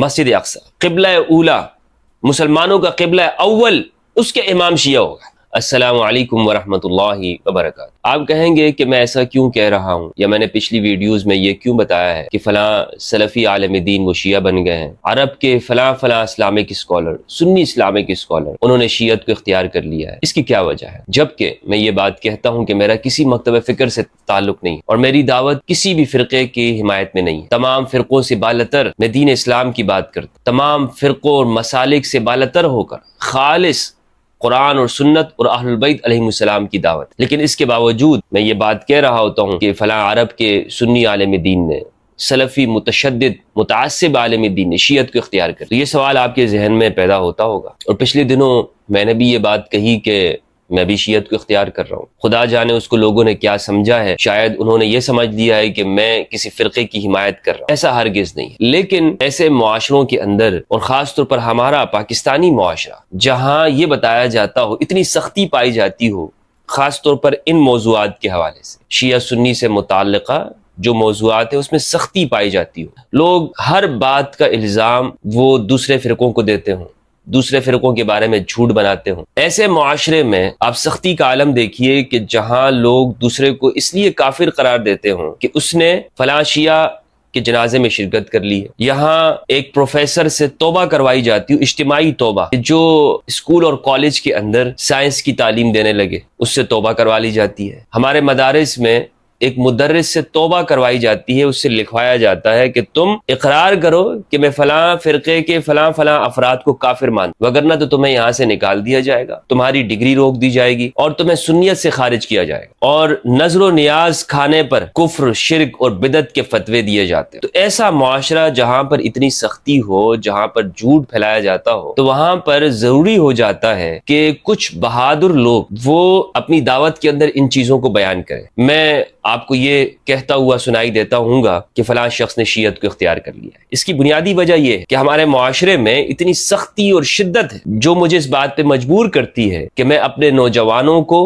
मस्जिद अक्सर किबला उला मुसलमानों का किबला अव्वल उसके इमाम शिया होगा असलकम वरहमतुल्लाहि वबरक आप कहेंगे कि मैं ऐसा क्यों कह रहा हूँ या मैंने पिछली वीडियोस में ये क्यों बताया है कि फ़लाँ सलफ़ी आलम दीन वो शिया बन गए हैं अरब के फला फ़लाँ इस्लामिक स्कॉलर सुन्नी इस्लामिक स्कॉलर उन्होंने शीयत को इख्तियार कर लिया है इसकी क्या वजह है जबकि मैं ये बात कहता हूँ कि मेरा किसी मकतब फ़िक्र से ताल्लुक नहीं और मेरी दावत किसी भी फ़िरके की हिमायत में नहीं है तमाम फ़िरक़ों से बालतर मैं दीन इस्लाम की बात करता तमाम फ़िरक़ों और मसालिक से बालतर होकर खालिश कुरान और सुन्नत और अहलबैत की दावत लेकिन इसके बावजूद मैं ये बात कह रहा होता हूँ कि फ़लाँ अरब के सुन्नी आलम दीन ने सलफ़ी मुतद मुतासब आलम दीन ने शीयत को इख्तियार कर तो ये सवाल आपके जहन में पैदा होता होगा और पिछले दिनों मैंने भी ये बात कही कि मैं भी शीयत को इख्तियार कर रहा हूँ खुदा जाने उसको लोगों ने क्या समझा है शायद उन्होंने ये समझ लिया है कि मैं किसी फिरके की हिमायत कर रहा हूँ ऐसा हरगिज नहीं है लेकिन ऐसे मुआशरों के अंदर और खास तौर पर हमारा पाकिस्तानी मुआरा जहाँ ये बताया जाता हो इतनी सख्ती पाई जाती हो खास तौर पर इन मौजूद के हवाले से शिया सुन्नी से मुतल जो मौजूद है उसमें सख्ती पाई जाती हो लोग हर बात का इल्ज़ाम वो दूसरे फिरकों को देते हों दूसरे फिरकों के बारे में झूठ बनाते हो ऐसे माशरे में आप सख्ती का आलम देखिए कि जहां लोग दूसरे को इसलिए काफिर करार देते हो कि उसने फलाशिया के जनाजे में शिरकत कर ली है यहाँ एक प्रोफेसर से तोबा करवाई जाती है इज्तमाही तोबा जो स्कूल और कॉलेज के अंदर साइंस की तालीम देने लगे उससे तोबा करवा ली जाती है हमारे मदारस में एक मुदर्रस से तोबा करवाई जाती है उससे लिखवाया जाता है कि तुम इकरार करो कि मैं फलां फिरके के फलां फलां अफराद को काफिर मान वगरना तो तुम्हें यहाँ से निकाल दिया जाएगा तुम्हारी डिग्री रोक दी जाएगी और तुम्हें सुनीत से खारिज किया जाएगा और नजर न्याज खाने पर कुफर शिरक और बिदत के फतवे दिए जाते हैं तो ऐसा माशरा जहाँ पर इतनी सख्ती हो जहाँ पर झूठ फैलाया जाता हो तो वहाँ पर जरूरी हो जाता है कि कुछ बहादुर लोग वो अपनी दावत के अंदर इन चीजों को बयान करें मैं आपको ये कहता हुआ सुनाई देता हूँ कि फलां शख्स ने शीयत को इख्तियार कर लिया है इसकी बुनियादी वजह यह है कि हमारे माशरे में इतनी सख्ती और शिद्दत है जो मुझे इस बात पर मजबूर करती है कि मैं अपने नौजवानों को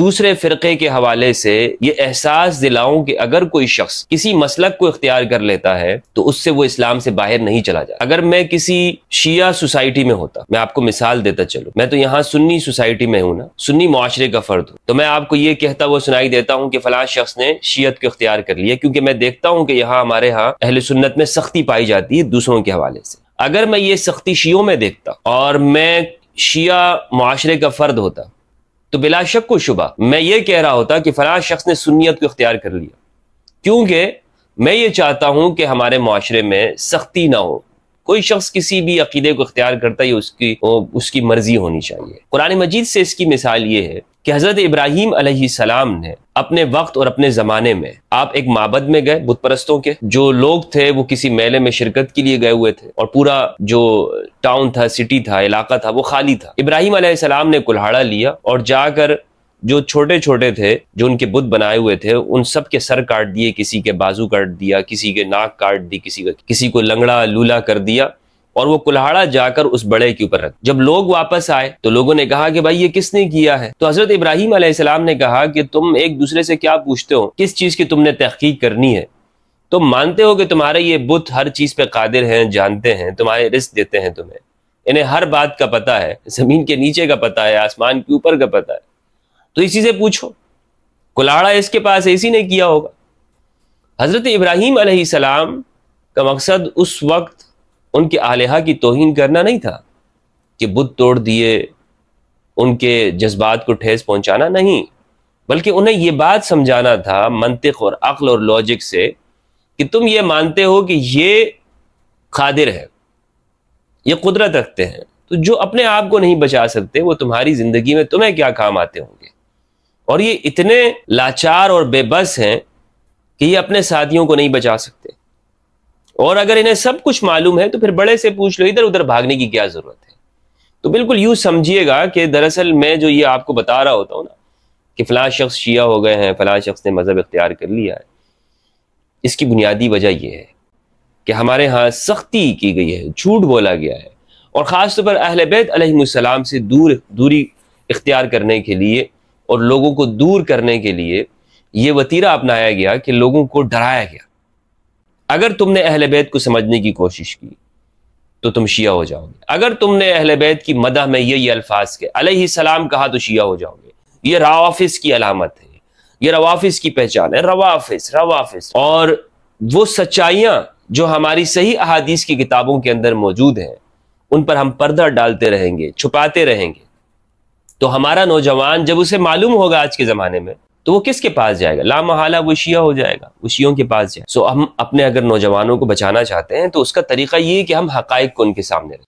दूसरे फिरके के हवाले से ये एहसास दिलाऊं कि अगर कोई शख्स किसी मसलक को इख्तियार कर लेता है तो उससे वो इस्लाम से बाहर नहीं चला जाता अगर मैं किसी शिया सोसाइटी में होता मैं आपको मिसाल देता चलू मैं तो यहाँ सुन्नी सोसाइटी में हूँ ना सुन्नी माशरे का फर्द हूँ तो मैं आपको ये कहता हुआ सुनाई देता हूँ कि फलां शख्स ने उसने शीयत को अख्तियार कर लिया क्योंकि मैं देखता हूँ कि यहाँ हमारे यहाँ अहल सुन्नत में सख्ती पाई जाती है दूसरों के हवाले से अगर मैं ये सख्ती शियों में देखता और मैं शिया माशरे का फर्द होता तो बिला शक को शुबा मैं ये कह रहा होता कि फला शख्स ने सुनीत को इख्तियार कर लिया क्योंकि मैं ये चाहता हूँ कि हमारे माशरे में सख्ती ना हो कोई शख्स किसी भी अकीदे को इख्तियार करता है उसकी उसकी मर्जी होनी चाहिए कुरान मजीद से इसकी मिसाल ये है कि हज़रत इब्राहिम सलाम ने अपने वक्त और अपने ज़माने में आप एक माबद में गए बुत परस्तों के जो लोग थे वो किसी मेले में शिरकत के लिए गए हुए थे और पूरा जो टाउन था सिटी था इलाका था वो खाली था इब्राहिम सलाम ने कुल्हाड़ा लिया और जाकर जो छोटे छोटे थे जो उनके बुत बनाए हुए थे उन सब के सर काट दिए किसी के बाजू काट दिया किसी के नाक काट दी किसी का किसी को लंगड़ा लूला कर दिया और वो कुल्हाड़ा जाकर उस बड़े के ऊपर रख जब लोग वापस आए तो लोगों ने कहा कि भाई ये किसने किया है तो हजरत इब्राहिम अलैहिस्सलाम ने कहा कि तुम एक दूसरे से क्या पूछते हो किस चीज की तुमने तहकीक करनी है तुम मानते हो कि तुम्हारे ये बुत हर चीज पे कादिर हैं जानते हैं तुम्हारे रिस्क देते हैं तुम्हें इन्हें हर बात का पता है जमीन के नीचे का पता है आसमान के ऊपर का पता है तो इसी से पूछो कुल्हाड़ा इसके पास इसी ने किया होगा हजरत इब्राहिम अलैहिस्सलाम का मकसद उस वक्त उनके आलिहा की तोहिन करना नहीं था कि बुत तोड़ दिए उनके जज्बात को ठेस पहुंचाना नहीं बल्कि उन्हें यह बात समझाना था मनतिक और अक्ल और लॉजिक से कि तुम ये मानते हो कि ये कादिर है ये कुदरत रखते हैं तो जो अपने आप को नहीं बचा सकते वो तुम्हारी जिंदगी में तुम्हें क्या काम आते होंगे और ये इतने लाचार और बेबस हैं कि ये अपने साथियों को नहीं बचा सकते और अगर इन्हें सब कुछ मालूम है तो फिर बड़े से पूछ लो इधर उधर भागने की क्या जरूरत है तो बिल्कुल यूं समझिएगा कि दरअसल मैं जो ये आपको बता रहा होता हूँ ना कि फला शख्स शिया हो गए हैं फला शख्स ने मज़हब इख्तियार कर लिया है इसकी बुनियादी वजह यह है कि हमारे यहाँ सख्ती की गई है झूठ बोला गया है और ख़ास तौर पर अहल बैत से दूर दूरी इख्तियार करने के लिए और लोगों को दूर करने के लिए ये वतीरा अपनाया गया कि लोगों को डराया गया अगर तुमने अहल बैत को समझने की कोशिश की तो तुम शिया हो जाओगे अगर तुमने अहल बैत की मदह में ये ये अल्फाज के अलही सलाम कहा तो शिया हो जाओगे ये रवाफिस की अलामत है ये रवाफिस की पहचान है रवाफिस रवाफिस और वो सच्चाइयाँ जो हमारी सही अहादीस की किताबों के अंदर मौजूद हैं उन पर हम पर्दा डालते रहेंगे छुपाते रहेंगे तो हमारा नौजवान जब उसे मालूम होगा आज के ज़माने में तो वो किसके पास जाएगा ला महाला वो शिया हो जाएगा वो शियों के पास जाए सो हम अपने अगर नौजवानों को बचाना चाहते हैं तो उसका तरीका ये है कि हम हकाइक को उनके सामने रखें